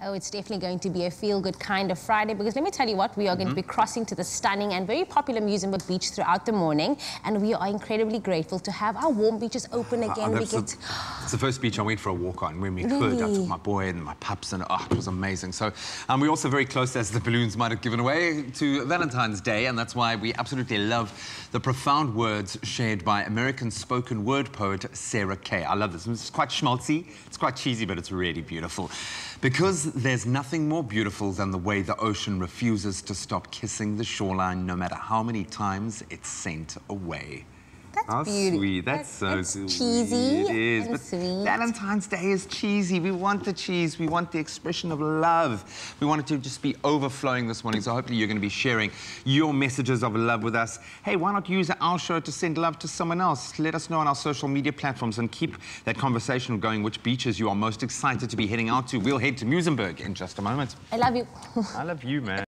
Oh, it's definitely going to be a feel-good kind of Friday because let me tell you what, we are mm -hmm. going to be mm-hmm. crossing to the stunning and very popular of Beach throughout the morning and we are incredibly grateful to have our warm beaches open uh, again. Uh, we get... it's the first beach I went for a walk on when we really? could. I took my boy and my pups and oh, it was amazing. So um, we're also very close, as the balloons might have given away, to Valentine's Day and that's why we absolutely love the profound words shared by American spoken word poet Sarah Kay. I love this. It's quite schmaltzy, it's quite cheesy, but it's really beautiful. Because there's nothing more beautiful than the way the ocean refuses to stop kissing the shoreline no matter how many times it's sent away. That's How oh, beautiful. sweet. That's, that's so that's cheesy. It is. And but sweet. Valentine's Day is cheesy. We want the cheese. We want the expression of love. We want it to just be overflowing this morning. So hopefully you're going to be sharing your messages of love with us. Hey, why not use our show to send love to someone else? Let us know on our social media platforms and keep that conversation going which beaches you are most excited to be heading out to. We'll head to Musenberg in just a moment. I love you. I love you, man.